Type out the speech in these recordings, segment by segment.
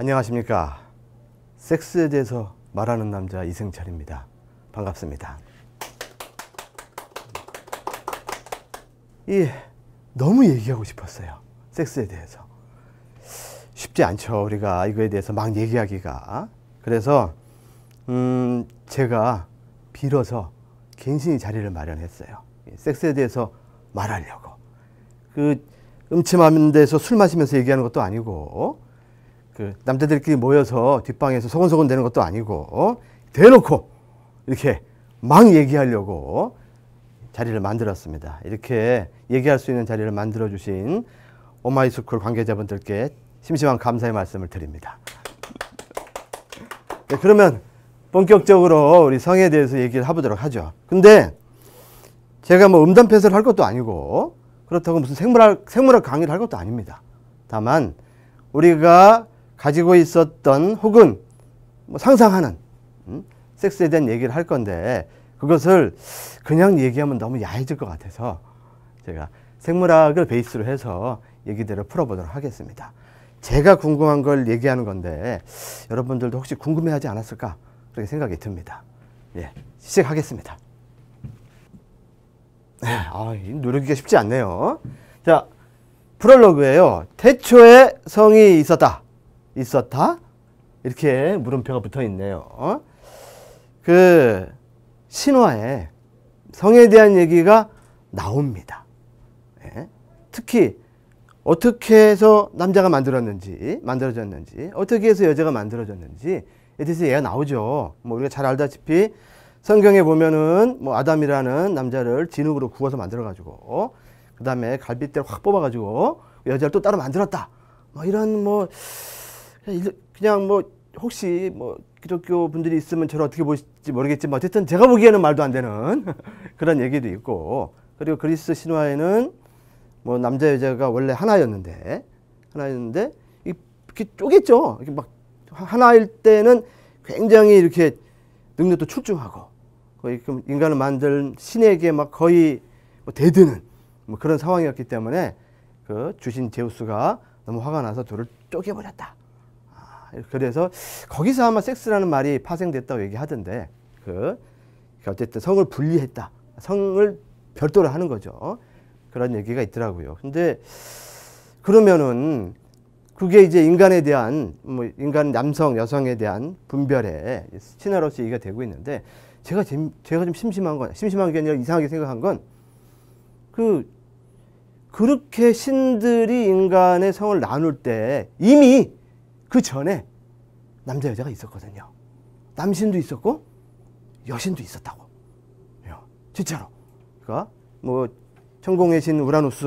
안녕하십니까. 섹스에 대해서 말하는 남자 이승철입니다. 반갑습니다. 이 예, 너무 얘기하고 싶었어요. 섹스에 대해서. 쉽지 않죠. 우리가 이거에 대해서 막 얘기하기가. 그래서 음, 제가 빌어서 갱신이 자리를 마련했어요. 예, 섹스에 대해서 말하려고. 그 음침한 데서 술 마시면서 얘기하는 것도 아니고 그 남자들끼리 모여서 뒷방에서 소곤소곤 되는 것도 아니고 어? 대놓고 이렇게 막 얘기하려고 자리를 만들었습니다. 이렇게 얘기할 수 있는 자리를 만들어 주신 오마이스쿨 관계자분들께 심심한 감사의 말씀을 드립니다. 네, 그러면 본격적으로 우리 성에 대해서 얘기를 해보도록 하죠. 근데 제가 뭐 음담 패설을 할 것도 아니고 그렇다고 무슨 생물학, 생물학 강의를 할 것도 아닙니다. 다만 우리가 가지고 있었던 혹은 뭐 상상하는 음? 섹스에 대한 얘기를 할 건데 그것을 그냥 얘기하면 너무 야해질 것 같아서 제가 생물학을 베이스로 해서 얘기들을 풀어보도록 하겠습니다. 제가 궁금한 걸 얘기하는 건데 여러분들도 혹시 궁금해하지 않았을까 그렇게 생각이 듭니다. 예, 시작하겠습니다. 예, 아, 누르기가 쉽지 않네요. 자, 프롤로그예요. 태초에 성이 있었다. 있었다? 이렇게 물음표가 붙어 있네요. 어? 그 신화에 성에 대한 얘기가 나옵니다. 예? 특히 어떻게 해서 남자가 만들었는지, 만들어졌는지, 어떻게 해서 여자가 만들어졌는지에 대해서 얘가 나오죠. 뭐 우리가 잘 알다시피 성경에 보면은 뭐 아담이라는 남자를 진흙으로 구워서 만들어가지고, 그 다음에 갈빗대를 확 뽑아가지고 여자를 또 따로 만들었다. 뭐 이런 뭐 그냥 뭐 혹시 뭐 기독교 분들이 있으면 저를 어떻게 보실지 모르겠지만 어쨌든 제가 보기에는 말도 안 되는 그런 얘기도 있고 그리고 그리스 신화에는 뭐 남자 여자가 원래 하나였는데 하나였는데 이렇게 쪼갰죠 이렇게 막 하나일 때는 굉장히 이렇게 능력도 출중하고 거의 인간을 만든 신에게 막 거의 뭐 대드는 뭐 그런 상황이었기 때문에 그 주신 제우스가 너무 화가 나서 둘을 쪼개버렸다. 그래서 거기서 아마 섹스라는 말이 파생됐다고 얘기하던데 그 어쨌든 성을 분리했다. 성을 별도로 하는 거죠. 그런 얘기가 있더라고요. 근데 그러면은 그게 이제 인간에 대한 뭐 인간 남성 여성에 대한 분별에 신화로서 얘기가 되고 있는데 제가 지금 제가 좀 심심한 건 심심한 게 아니라 이상하게 생각한 건 그 그렇게 신들이 인간의 성을 나눌 때 이미 그 전에 남자 여자가 있었거든요. 남신도 있었고 여신도 있었다고. 예, 진짜로. 그러니까 뭐 천공의 신 우라누스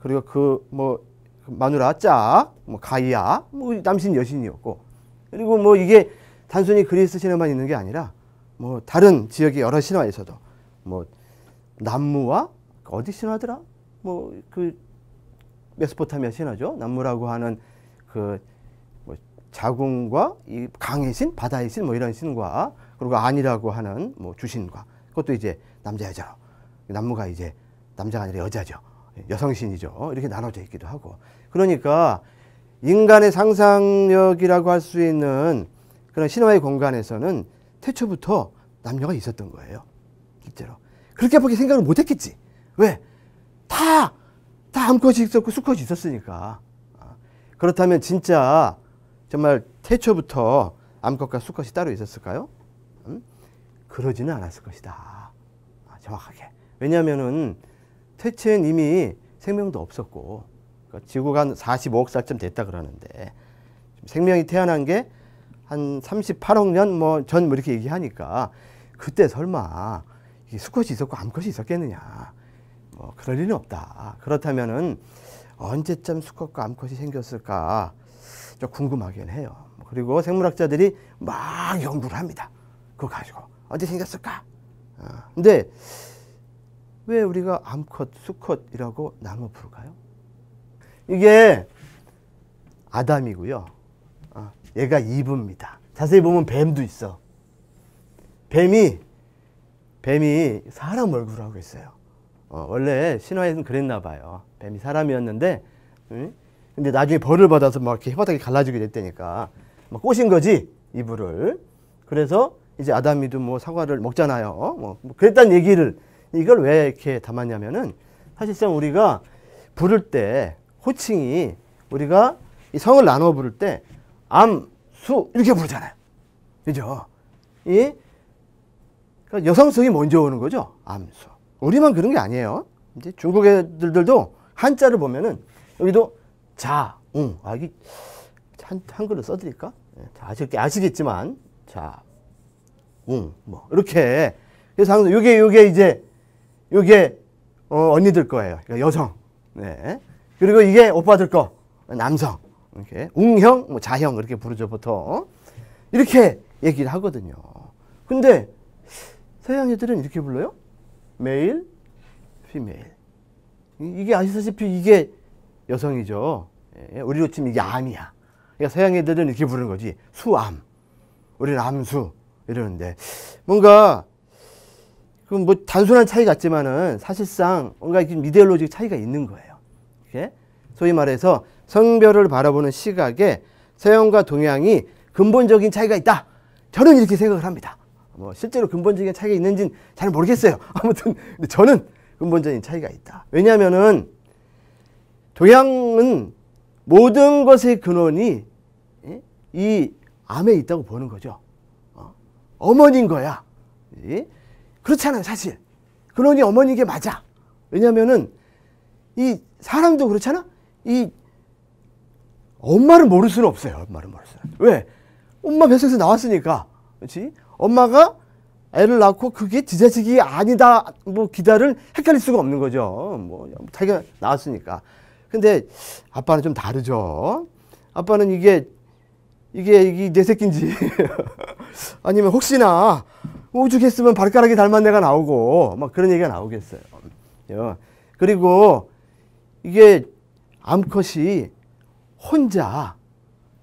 그리고 그 뭐 마누라 짜, 뭐 가이아, 뭐 남신 여신이었고 그리고 뭐 이게 단순히 그리스 신화만 있는 게 아니라 뭐 다른 지역의 여러 신화에서도 뭐 남무와 어디 신화더라? 뭐 그 메소포타미아 신화죠. 남무라고 하는 그 자궁과 이 강의 신, 바다의 신 뭐 이런 신과 그리고 아니라고 하는 뭐 주신과 그것도 이제 남자 여자로 남무가 이제 남자가 아니라 여자죠. 여성신이죠. 이렇게 나눠져 있기도 하고. 그러니까 인간의 상상력이라고 할 수 있는 그런 신화의 공간에서는 태초부터 남녀가 있었던 거예요. 실제로. 그렇게밖에 생각을 못 했겠지. 왜? 다, 다 암컷이 있었고 수컷이 있었으니까. 아, 그렇다면 진짜 정말 태초부터 암컷과 수컷이 따로 있었을까요? 음? 그러지는 않았을 것이다. 아, 정확하게. 왜냐하면은 태초엔 이미 생명도 없었고 그러니까 지구가 한 45억 살쯤 됐다 그러는데 생명이 태어난 게 한 38억 년 뭐 전 뭐 이렇게 얘기하니까 그때 설마 이게 수컷이 있었고 암컷이 있었겠느냐. 뭐 그럴 리는 없다. 그렇다면은 언제쯤 수컷과 암컷이 생겼을까? 좀 궁금하긴 해요. 그리고 생물학자들이 막 연구를 합니다. 그거 가지고 어디 생겼을까? 어. 근데 왜 우리가 암컷, 수컷이라고 나눠 부를까요? 이게 아담이고요. 어. 얘가 이브입니다. 자세히 보면 뱀도 있어. 뱀이 뱀이 사람 얼굴하고 있어요. 어, 원래 신화에는 그랬나 봐요. 뱀이 사람이었는데 응? 근데 나중에 벌을 받아서 막 이렇게 해바닥이 갈라지게 됐다니까 막 꼬신 거지 이불을 그래서 이제 아담이도 뭐 사과를 먹잖아요 뭐, 뭐 그랬단 얘기를 이걸 왜 이렇게 담았냐면은 사실상 우리가 부를 때 호칭이 우리가 이 성을 나눠 부를 때 암, 수 이렇게 부르잖아요 그죠 이 그러니까 여성성이 먼저 오는 거죠 암, 수 우리만 그런 게 아니에요 이제 중국 애들도 한자를 보면은 여기도 자, 응, 아, 이 한, 한글로 써드릴까? 예, 자, 아쉽게 아시겠지만, 자, 응, 뭐, 이렇게. 그래서 요게, 요게 이제, 요게, 어, 언니들 거예요. 그러니까 여성. 네. 그리고 이게 오빠들 거. 남성. 이렇게. 웅형, 뭐, 자형, 이렇게 부르죠, 보통. 이렇게 얘기를 하거든요. 근데, 서양 애들은 이렇게 불러요? 메일, 피메일. 이게 아시다시피 이게 여성이죠. 예, 우리로 치면 이 암이야. 그러니까 서양 애들은 이렇게 부르는 거지. 수암. 우리는 암수. 이러는데. 뭔가, 그 뭐 단순한 차이 같지만은 사실상 뭔가 이데올로직 차이가 있는 거예요. 이게 예? 소위 말해서 성별을 바라보는 시각에 서양과 동양이 근본적인 차이가 있다. 저는 이렇게 생각을 합니다. 뭐 실제로 근본적인 차이가 있는지는 잘 모르겠어요. 아무튼 저는 근본적인 차이가 있다. 왜냐면은 도양은 모든 것의 근원이 예? 이 암에 있다고 보는 거죠. 어? 어머니인 거야. 예? 그렇잖아요, 사실. 근원이 어머니인 게 맞아. 왜냐면은 이 사람도 그렇잖아. 이 엄마를 모를 수는 없어요. 엄마를 모를 수는. 왜? 엄마 뱃속에서 나왔으니까. 그렇지? 엄마가 애를 낳고 그게 지자식이 아니다 뭐 기다를 헷갈릴 수가 없는 거죠. 뭐 자기가 나왔으니까. 근데 아빠는 좀 다르죠. 아빠는 이게 이게 이게 내 새끼인지 아니면 혹시나 오죽했으면 발가락이 닮은 애가 나오고 막 그런 얘기가 나오겠어요. 예. 그리고 이게 암컷이 혼자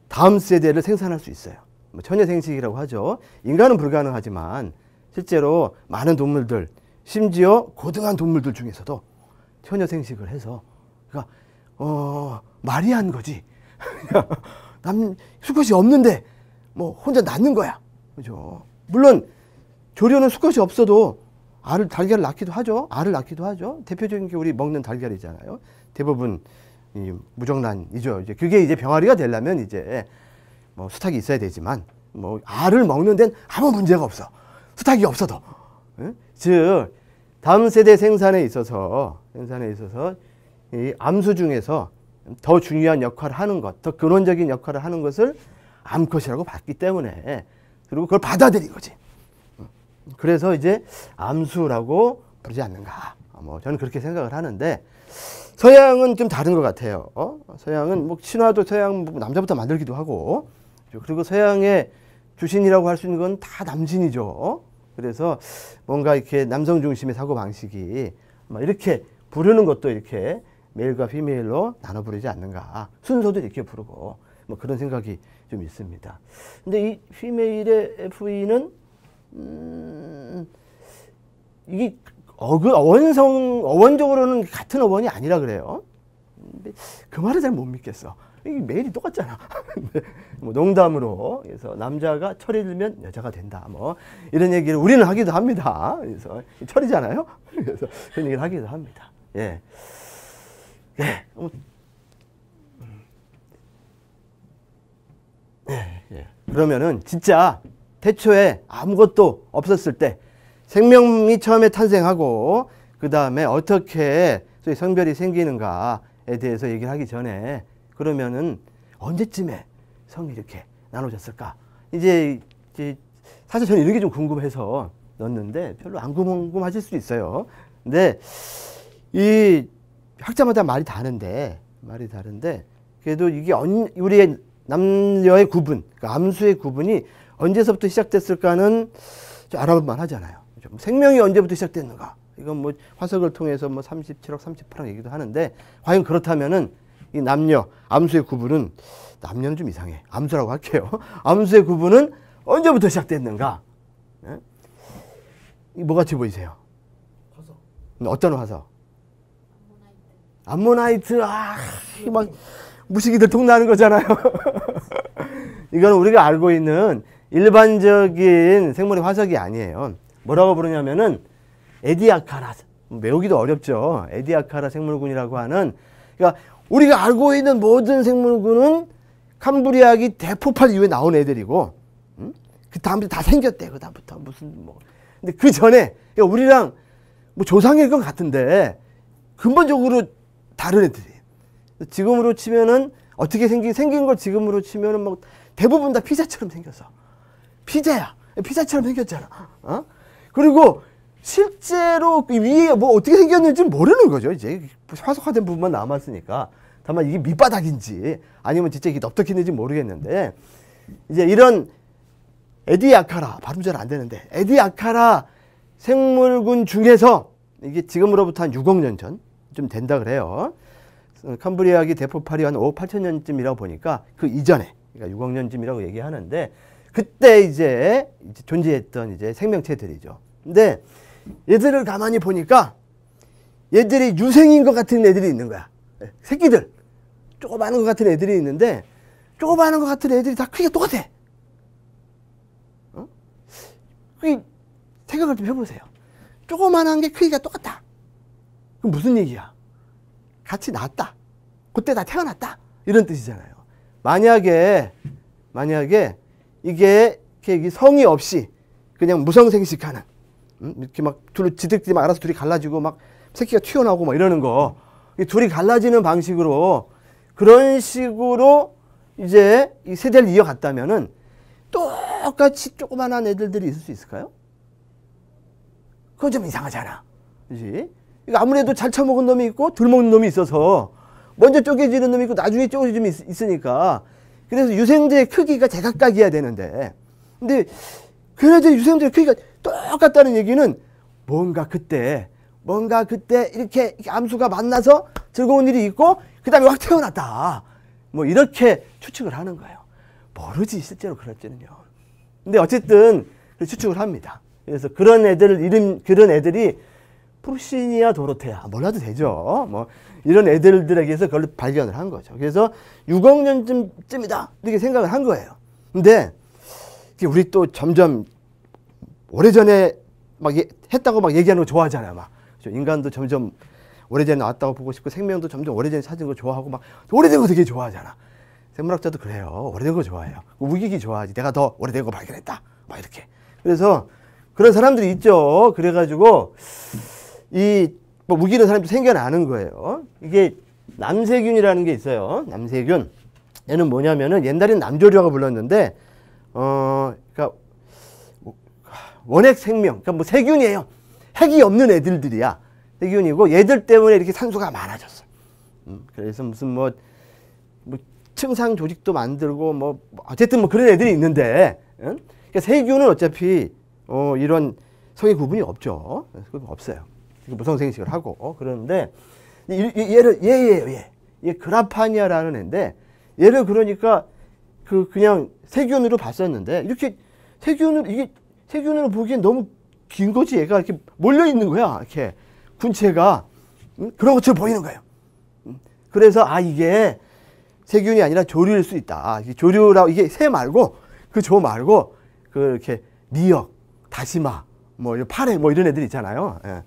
다음 세대를 생산할 수 있어요. 뭐 천여생식이라고 하죠. 인간은 불가능하지만 실제로 많은 동물들 심지어 고등한 동물들 중에서도 천여생식을 해서 그러니까 어, 말이 한 거지. 남 수컷이 없는데 뭐 혼자 낳는 거야. 그죠? 물론 조류는 수컷이 없어도 알을 달걀을 낳기도 하죠. 알을 낳기도 하죠. 대표적인 게 우리 먹는 달걀이잖아요. 대부분 이 무정란이죠. 이제 그게 이제 병아리가 되려면 이제 뭐 수탉이 있어야 되지만 뭐 알을 먹는 데는 아무 문제가 없어. 수탉이 없어도. 응? 즉 다음 세대 생산에 있어서 생산에 있어서 이 암수 중에서 더 중요한 역할을 하는 것, 더 근원적인 역할을 하는 것을 암컷이라고 봤기 때문에 그리고 그걸 받아들인 거지. 음. 그래서 이제 암수라고 부르지 않는가. 뭐 저는 그렇게 생각을 하는데 서양은 좀 다른 것 같아요. 어? 서양은 뭐 신화도 서양 뭐 남자부터 만들기도 하고 그리고 서양의 주신이라고 할 수 있는 건 다 남신이죠. 그래서 뭔가 이렇게 남성 중심의 사고 방식이 뭐 이렇게 부르는 것도 이렇게 메일과 피메일로 나눠 부르지 않는가. 순서도 이렇게 부르고 뭐 그런 생각이 좀 있습니다. 근데 이 피메일의 FE는 음 이게 어그 어원성 어원적으로는 같은 어원이 아니라 그래요. 근데 그 말을 잘 못 믿겠어. 이 메일이 똑같잖아. 뭐 농담으로 그래서 남자가 철이 들면 여자가 된다. 뭐 이런 얘기를 우리는 하기도 합니다. 그래서 철이잖아요. 그래서 그런 얘기를 하기도 합니다. 예. 네. 네. 예. 그러면은 진짜 태초에 아무것도 없었을 때 생명이 처음에 탄생하고 그 다음에 어떻게 소위 성별이 생기는가에 대해서 얘기를 하기 전에 그러면은 언제쯤에 성이 이렇게 나눠졌을까? 이제, 이제 사실 저는 이런 게 좀 궁금해서 넣었는데 별로 안 궁금하실 수 있어요. 근데 이 학자마다 말이 다른데 말이 다른데 그래도 이게 언, 우리의 남녀의 구분, 그러니까 암수의 구분이 언제서부터 시작됐을까는 알아볼만 하잖아요. 생명이 언제부터 시작됐는가? 이건 뭐 화석을 통해서 뭐 37억, 38억 얘기도 하는데 과연 그렇다면은 이 남녀 암수의 구분은 남녀는 좀 이상해. 암수라고 할게요. 암수의 구분은 언제부터 시작됐는가? 네? 예? 뭐같이 보이세요? 화석. 어떤 화석? 암모나이트 아막 무식이 들통나는 거잖아요. 이건 우리가 알고 있는 일반적인 생물의 화석이 아니에요. 뭐라고 부르냐면은 에디아카라 외우기도 어렵죠. 에디아카라 생물군이라고 하는 그러니까 우리가 알고 있는 모든 생물군은 캄브리아기 대폭발 이후에 나온 애들이고 음? 그 다음부터 다 생겼대. 그 다음부터 무슨 뭐 근데 그 전에 그러니까 우리랑 뭐 조상일 것 같은데 근본적으로 다른 애들이. 지금으로 치면은 어떻게 생긴 생긴 걸 지금으로 치면은 뭐 대부분 다 피자처럼 생겼어. 피자야. 피자처럼 생겼잖아. 어? 그리고 실제로 그 위에 뭐 어떻게 생겼는지 모르는 거죠. 이제 화석화된 부분만 남았으니까. 다만 이게 밑바닥인지 아니면 진짜 이게 넓적했는지 모르겠는데 이제 이런 에디아카라 발음 잘 안 되는데 에디아카라 생물군 중에서 이게 지금으로부터 한 6억 년전 좀 된다 그래요. 캄브리아기 대포팔이 한 5, 8천 년쯤이라고 보니까 그 이전에 그러니까 6억 년쯤이라고 얘기하는데 그때 이제, 이제 존재했던 이제 생명체들이죠. 근데 얘들을 가만히 보니까 얘들이 유생인 것 같은 애들이 있는 거야. 예, 새끼들 조그마한 것 같은 애들이 있는데 조그마한 것 같은 애들이 다 크기가 똑같아. 어? 그 생각을 좀 해보세요. 조그만한 게 크기가 똑같다. 그럼 무슨 얘기야? 같이 낳았다. 그때 다 태어났다. 이런 뜻이잖아요. 만약에, 만약에 이게 이렇게 성이 없이 그냥 무성생식 하는, 음? 이렇게 막 둘, 지들끼리 막 알아서 둘이 갈라지고 막 새끼가 튀어나오고 막 이러는 거. 둘이 갈라지는 방식으로 그런 식으로 이제 이 세대를 이어갔다면은 똑같이 조그만한 애들들이 있을 수 있을까요? 그건 좀 이상하잖아. 그지? 아무래도 잘 처먹은 놈이 있고 덜 먹는 놈이 있어서 먼저 쪼개지는 놈이 있고 나중에 쪼개지는 놈이 있, 으니까 그래서 유생들의 크기가 제각각이어야 되는데 근데 그래도 유생들의 크기가 똑같다는 얘기는 뭔가 그때 뭔가 그때 이렇게 암수가 만나서 즐거운 일이 있고 그 다음에 확 태어났다 뭐 이렇게 추측을 하는 거예요 모르지 실제로 그럴지는요 근데 어쨌든 추측을 합니다 그래서 그런 애들 이름 그런 애들이 푸루시니아 도로테아 몰라도 되죠. 뭐 이런 애들들에게서 그걸 발견을 한 거죠. 그래서 6억 년쯤쯤이다 이렇게 생각을 한 거예요. 근데 우리 또 점점 오래전에 막 했다고 막 얘기하는 거 좋아하잖아요. 막 인간도 점점 오래전에 나왔다고 보고 싶고 생명도 점점 오래전에 찾은 거 좋아하고 막 오래된 거 되게 좋아하잖아. 생물학자도 그래요. 오래된 거 좋아해요. 우기기 좋아하지. 내가 더 오래된 거 발견했다. 막 이렇게. 그래서 그런 사람들이 있죠. 그래가지고 이뭐 무기는 사람도 생겨나는 거예요. 이게 남세균이라는 게 있어요. 남세균. 얘는 뭐냐면은 옛날엔 남조류라고 불렀는데 어 그러니까 뭐, 원핵 생명. 그러니까 뭐 세균이에요. 핵이 없는 애들들이야. 세균이고 얘들 때문에 이렇게 산소가 많아졌어. 음, 그래서 무슨 뭐, 뭐 층상 조직도 만들고 뭐, 뭐 어쨌든 뭐 그런 애들이 있는데 응? 그러니까 세균은 어차피 어, 이런 성의 구분이 없죠. 없어요. 무성 생식을 하고 어? 그러는데 얘를 얘예요 얘. 얘 그라파니아라는 애인데 얘를 그러니까 그 그냥 세균으로 봤었는데 이렇게 세균을 이게 세균으로 보기엔 너무 긴 거지 얘가 이렇게 몰려 있는 거야 이렇게 군체가 응? 그런 것처럼 보이는 거예요. 음? 그래서 아 이게 세균이 아니라 조류일 수 있다. 아, 이게 조류라고 이게 새 말고 그 조 말고 그 이렇게 미역, 다시마, 뭐 파래 뭐 이런 애들 있잖아요. 예.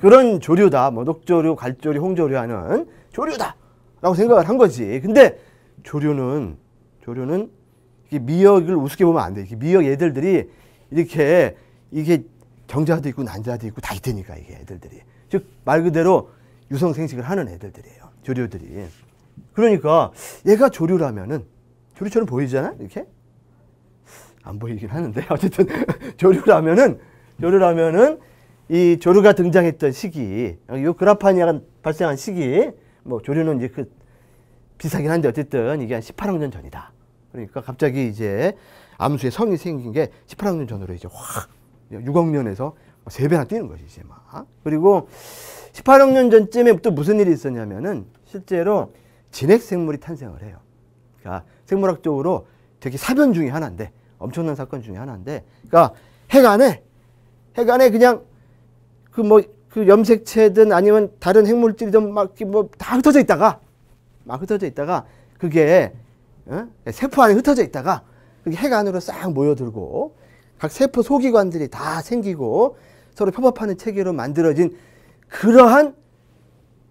그런 조류다. 뭐 녹조류, 갈조류, 홍조류 하는 조류다라고 생각을 한 거지. 근데 조류는 조류는 이게 미역을 우습게 보면 안 돼. 미역 애들들이 이렇게 이게 정자도 있고 난자도 있고 다 있다니까 이게 애들들이. 즉 말 그대로 유성 생식을 하는 애들들이에요. 조류들이. 그러니까 얘가 조류라면은 조류처럼 보이잖아 이렇게 안 보이긴 하는데 어쨌든 조류라면은 조류라면은 이 조류가 등장했던 시기, 요 그라파니아가 발생한 시기, 뭐 조류는 이제 그 비싸긴 한데 어쨌든 이게 한 18억 년 전이다. 그러니까 갑자기 이제 암수의 성이 생긴 게 18억 년 전으로 이제 확 6억 년에서 세배나 뛰는 거지, 이제 막. 그리고 18억 년 전쯤에 또 무슨 일이 있었냐면은 실제로 진핵 생물이 탄생을 해요. 그러니까 생물학적으로 되게 사변 중의 하나인데 엄청난 사건 중의 하나인데 그러니까 해안에 해안에 그냥 그뭐그 염색체든 아니면 다른 핵물질이든 막뭐다 흩어져 있다가 막 흩어져 있다가 그게 어? 세포 안에 흩어져 있다가 그게 핵 안으로 싹 모여들고 각 세포 소기관들이 다 생기고 서로 협업하는 체계로 만들어진 그러한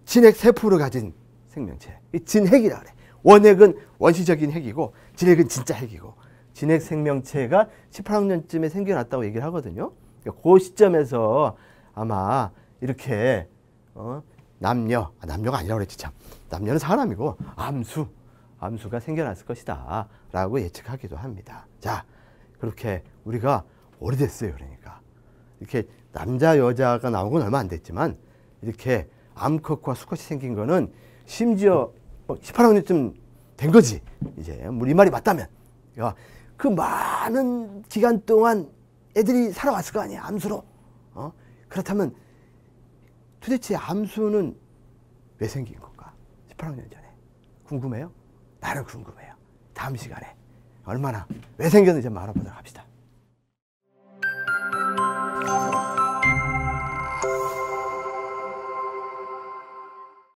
진핵 세포를 가진 생명체. 이 진핵이라 그래. 원핵은 원시적인 핵이고 진핵은 진짜 핵이고 진핵 생명체가 18억 년쯤에 생겨났다고 얘기를 하거든요. 그러니까 그 시점에서 아마 이렇게 어, 남녀, 아, 남녀가 아니라 그랬지 참. 남녀는 사람이고 암수, 암수가 생겨났을 것이다. 라고 예측하기도 합니다. 자, 그렇게 우리가 오래됐어요. 그러니까. 이렇게 남자, 여자가 나온 건 얼마 안 됐지만 이렇게 암컷과 수컷이 생긴 거는 심지어 18학년쯤 어, 된 거지. 이제 우리 말이 맞다면. 그러니까 그 많은 기간 동안 애들이 살아왔을 거 아니야. 암수로. 그렇다면 도대체 암수는 왜 생긴 건가? 18년 전에. 궁금해요? 나는 궁금해요. 다음 시간에 얼마나 왜 생겼는지 한번 알아보도록 합시다.